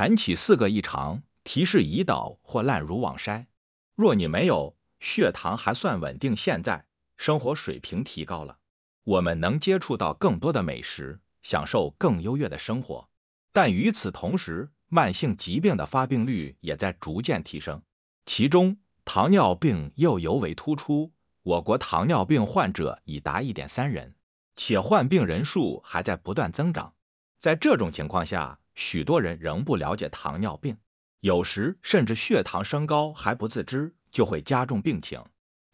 谈起四个异常提示胰岛或烂如网筛，若你没有血糖还算稳定，现在生活水平提高了，我们能接触到更多的美食，享受更优越的生活，但与此同时，慢性疾病的发病率也在逐渐提升，其中糖尿病又尤为突出。我国糖尿病患者已达一点三人，且患病人数还在不断增长。在这种情况下，许多人仍不了解糖尿病，有时甚至血糖升高还不自知，就会加重病情。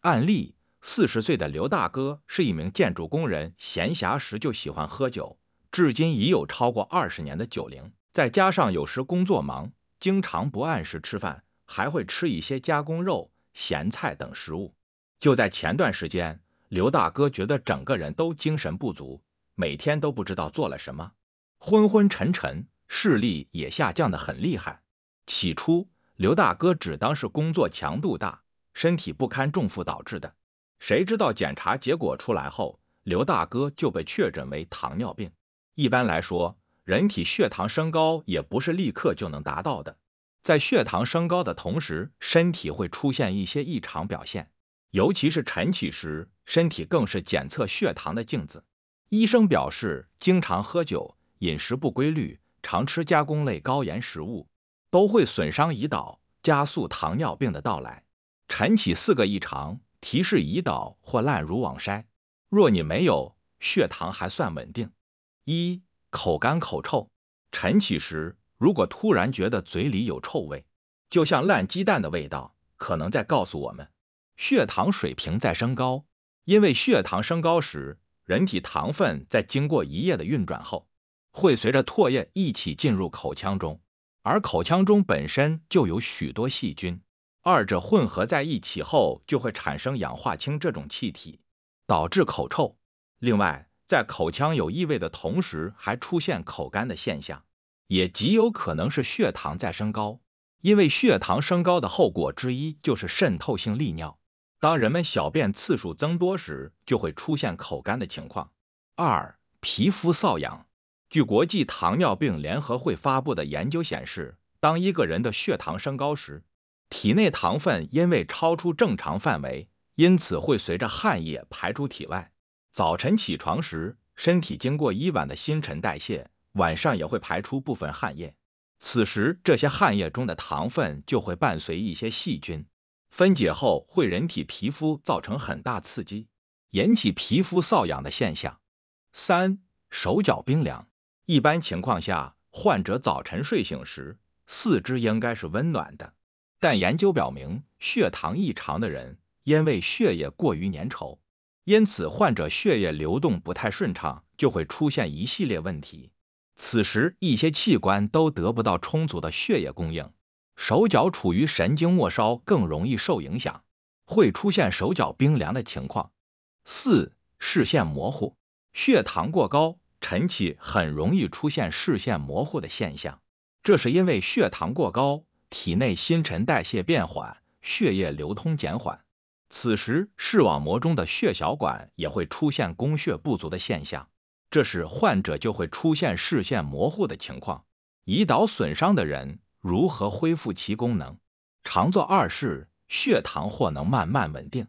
案例：四十岁的刘大哥是一名建筑工人，闲暇时就喜欢喝酒，至今已有超过二十年的酒龄。再加上有时工作忙，经常不按时吃饭，还会吃一些加工肉、咸菜等食物。就在前段时间，刘大哥觉得整个人都精神不足，每天都不知道做了什么，昏昏沉沉。视力也下降的很厉害。起初，刘大哥只当是工作强度大，身体不堪重负导致的。谁知道检查结果出来后，刘大哥就被确诊为糖尿病。一般来说，人体血糖升高也不是立刻就能达到的。在血糖升高的同时，身体会出现一些异常表现，尤其是晨起时，身体更是检测血糖的镜子。医生表示，经常喝酒、饮食不规律。常吃加工类高盐食物，都会损伤胰岛，加速糖尿病的到来。晨起四个异常提示胰岛或烂如网筛，若你没有，血糖还算稳定。一口干口臭，晨起时如果突然觉得嘴里有臭味，就像烂鸡蛋的味道，可能在告诉我们血糖水平在升高，因为血糖升高时，人体糖分在经过一夜的运转后。会随着唾液一起进入口腔中，而口腔中本身就有许多细菌，二者混合在一起后就会产生氧化氢这种气体，导致口臭。另外，在口腔有异味的同时，还出现口干的现象，也极有可能是血糖在升高，因为血糖升高的后果之一就是渗透性利尿，当人们小便次数增多时，就会出现口干的情况。二、皮肤瘙痒。据国际糖尿病联合会发布的研究显示，当一个人的血糖升高时，体内糖分因为超出正常范围，因此会随着汗液排出体外。早晨起床时，身体经过一晚的新陈代谢，晚上也会排出部分汗液。此时，这些汗液中的糖分就会伴随一些细菌，分解后会人体皮肤造成很大刺激，引起皮肤瘙痒的现象。三、手脚冰凉。一般情况下，患者早晨睡醒时，四肢应该是温暖的。但研究表明，血糖异常的人因为血液过于粘稠，因此患者血液流动不太顺畅，就会出现一系列问题。此时，一些器官都得不到充足的血液供应，手脚处于神经末梢更容易受影响，会出现手脚冰凉的情况。四、视线模糊，血糖过高。晨起很容易出现视线模糊的现象，这是因为血糖过高，体内新陈代谢变缓，血液流通减缓，此时视网膜中的血小管也会出现供血不足的现象，这时患者就会出现视线模糊的情况。胰岛损伤的人如何恢复其功能？常做二式，血糖或能慢慢稳定。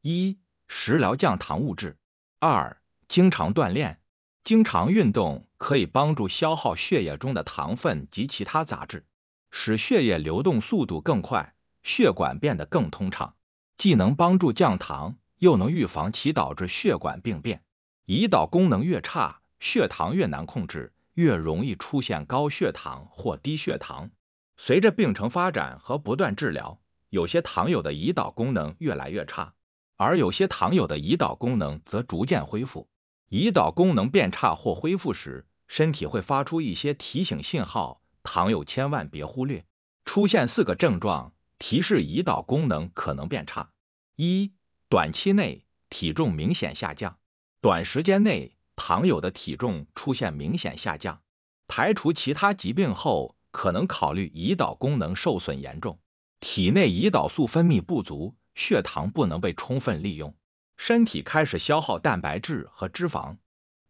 一、食疗降糖物质；二、经常锻炼。经常运动可以帮助消耗血液中的糖分及其他杂质，使血液流动速度更快，血管变得更通畅，既能帮助降糖，又能预防其导致血管病变。胰岛功能越差，血糖越难控制，越容易出现高血糖或低血糖。随着病程发展和不断治疗，有些糖友的胰岛功能越来越差，而有些糖友的胰岛功能则逐渐恢复。胰岛功能变差或恢复时，身体会发出一些提醒信号，糖友千万别忽略。出现四个症状，提示胰岛功能可能变差：一、短期内体重明显下降；短时间内糖友的体重出现明显下降，排除其他疾病后，可能考虑胰岛功能受损严重，体内胰岛素分泌不足，血糖不能被充分利用。身体开始消耗蛋白质和脂肪。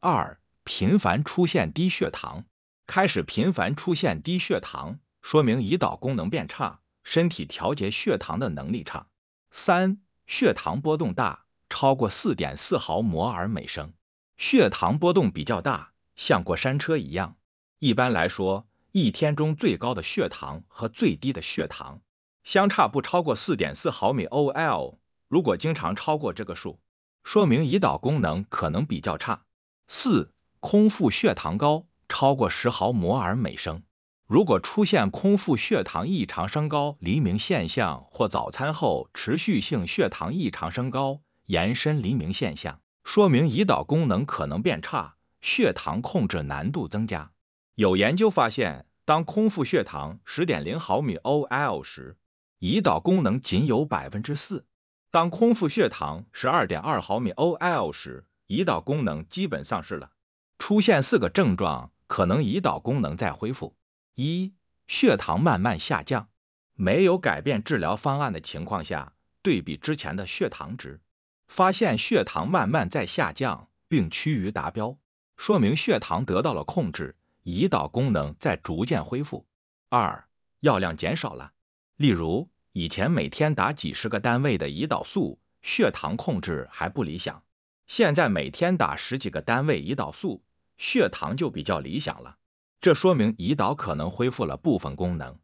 二、频繁出现低血糖，开始频繁出现低血糖，说明胰岛功能变差，身体调节血糖的能力差。三、血糖波动大，超过四点四毫摩尔每升，血糖波动比较大，像过山车一样。一般来说，一天中最高的血糖和最低的血糖相差不超过四点四毫 OL，如果经常超过这个数，说明胰岛功能可能比较差。四、空腹血糖高超过十毫摩尔每升，如果出现空腹血糖异常升高、黎明现象或早餐后持续性血糖异常升高、延伸黎明现象，说明胰岛功能可能变差，血糖控制难度增加。有研究发现，当空腹血糖十点零毫米 OL 时，胰岛功能仅有百分之四。当空腹血糖1二点二毫米尔 /L 时，胰岛功能基本丧失了。出现四个症状，可能胰岛功能在恢复。一、血糖慢慢下降，没有改变治疗方案的情况下，对比之前的血糖值，发现血糖慢慢在下降，并趋于达标，说明血糖得到了控制，胰岛功能在逐渐恢复。二、药量减少了，例如。以前每天打几十个单位的胰岛素，血糖控制还不理想。现在每天打十几个单位胰岛素，血糖就比较理想了。这说明胰岛可能恢复了部分功能。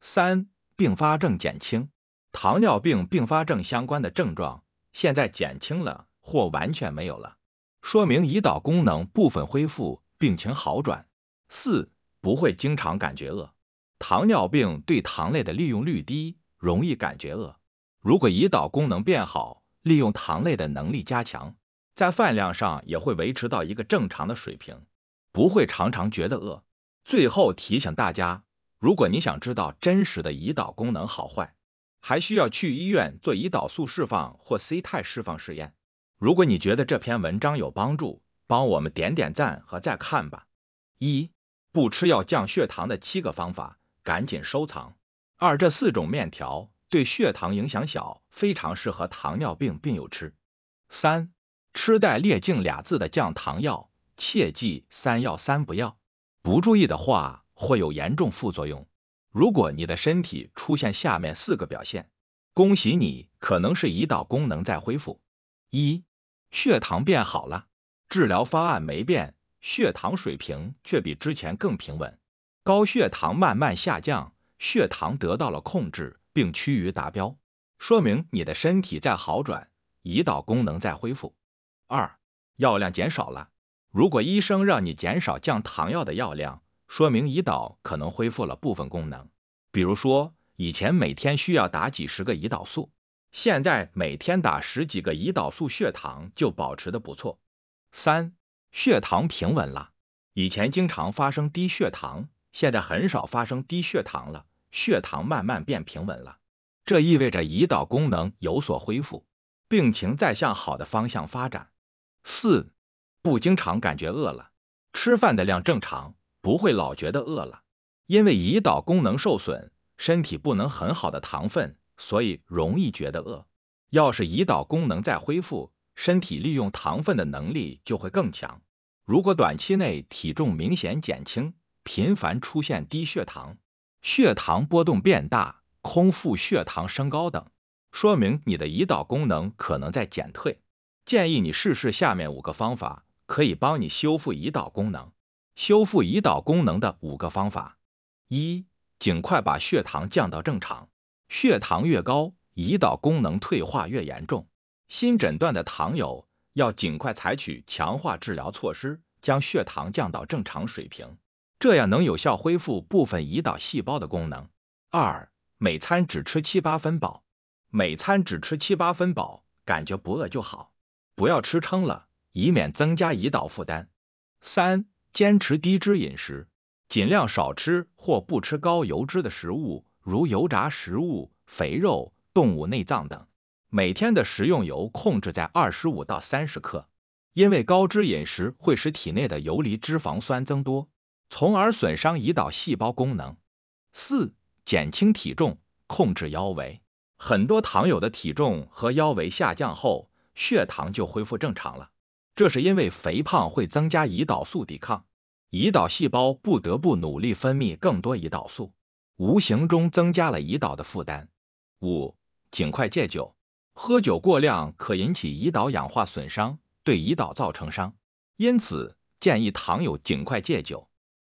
三，并发症减轻，糖尿病并发症相关的症状现在减轻了或完全没有了，说明胰岛功能部分恢复，病情好转。四，不会经常感觉饿，糖尿病对糖类的利用率低。容易感觉饿。如果胰岛功能变好，利用糖类的能力加强，在饭量上也会维持到一个正常的水平，不会常常觉得饿。最后提醒大家，如果你想知道真实的胰岛功能好坏，还需要去医院做胰岛素释放或 C 肽释放试验。如果你觉得这篇文章有帮助，帮我们点点赞和再看吧。一不吃药降血糖的七个方法，赶紧收藏。二，这四种面条对血糖影响小，非常适合糖尿病病友吃。三，吃带“劣境”俩字的降糖药，切记三要三不要，不注意的话会有严重副作用。如果你的身体出现下面四个表现，恭喜你，可能是胰岛功能在恢复。一，血糖变好了，治疗方案没变，血糖水平却比之前更平稳，高血糖慢慢下降。血糖得到了控制，并趋于达标，说明你的身体在好转，胰岛功能在恢复。二，药量减少了，如果医生让你减少降糖药的药量，说明胰岛可能恢复了部分功能。比如说，以前每天需要打几十个胰岛素，现在每天打十几个胰岛素，血糖就保持的不错。三，血糖平稳了，以前经常发生低血糖。现在很少发生低血糖了，血糖慢慢变平稳了，这意味着胰岛功能有所恢复，病情在向好的方向发展。四，不经常感觉饿了，吃饭的量正常，不会老觉得饿了，因为胰岛功能受损，身体不能很好的糖分，所以容易觉得饿。要是胰岛功能再恢复，身体利用糖分的能力就会更强。如果短期内体重明显减轻。频繁出现低血糖、血糖波动变大、空腹血糖升高等，说明你的胰岛功能可能在减退。建议你试试下面五个方法，可以帮你修复胰岛功能。修复胰岛功能的五个方法：一、尽快把血糖降到正常。血糖越高，胰岛功能退化越严重。新诊断的糖友要尽快采取强化治疗措施，将血糖降到正常水平。这样能有效恢复部分胰岛细胞的功能。二，每餐只吃七八分饱，每餐只吃七八分饱，感觉不饿就好，不要吃撑了，以免增加胰岛负担。三，坚持低脂饮食，尽量少吃或不吃高油脂的食物，如油炸食物、肥肉、动物内脏等。每天的食用油控制在二十五到三十克，因为高脂饮食会使体内的游离脂肪酸增多。从而损伤胰岛细胞功能。四、减轻体重，控制腰围。很多糖友的体重和腰围下降后，血糖就恢复正常了。这是因为肥胖会增加胰岛素抵抗，胰岛细胞不得不努力分泌更多胰岛素，无形中增加了胰岛的负担。五、尽快戒酒。喝酒过量可引起胰岛氧化损伤，对胰岛造成伤。因此，建议糖友尽快戒酒。